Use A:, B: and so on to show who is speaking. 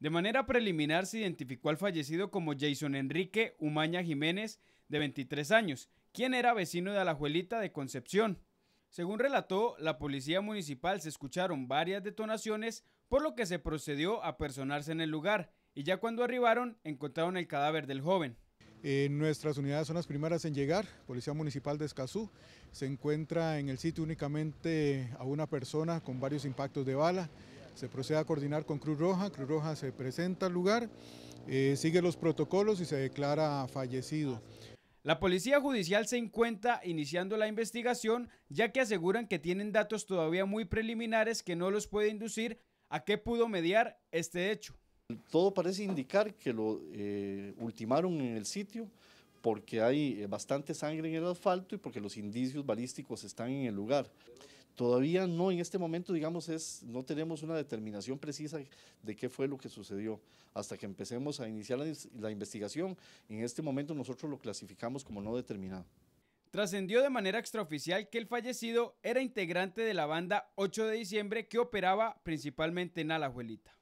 A: De manera preliminar se identificó al fallecido como Jason Enrique Umaña Jiménez, de 23 años, quien era vecino de la Alajuelita de Concepción. Según relató la policía municipal, se escucharon varias detonaciones, por lo que se procedió a personarse en el lugar y ya cuando arribaron encontraron el cadáver del joven.
B: En nuestras unidades son las primeras en llegar, Policía Municipal de Escazú, se encuentra en el sitio únicamente a una persona con varios impactos de bala, se procede a coordinar con Cruz Roja, Cruz Roja se presenta al lugar, eh, sigue los protocolos y se declara fallecido.
A: La Policía Judicial se encuentra iniciando la investigación ya que aseguran que tienen datos todavía muy preliminares que no los puede inducir a qué pudo mediar este
C: hecho. Todo parece indicar que lo eh, ultimaron en el sitio porque hay eh, bastante sangre en el asfalto y porque los indicios balísticos están en el lugar todavía no, en este momento, digamos, es, no tenemos una determinación precisa de qué fue lo que sucedió hasta que empecemos a iniciar la, la investigación. En este momento nosotros lo clasificamos como no determinado.
A: Trascendió de manera extraoficial que el fallecido era integrante de la banda 8 de diciembre que operaba principalmente en Alajuelita.